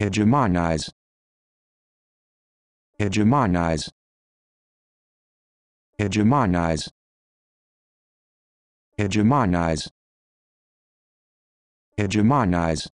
hegemonize hegemonize hegemonize hegemonize hegemonize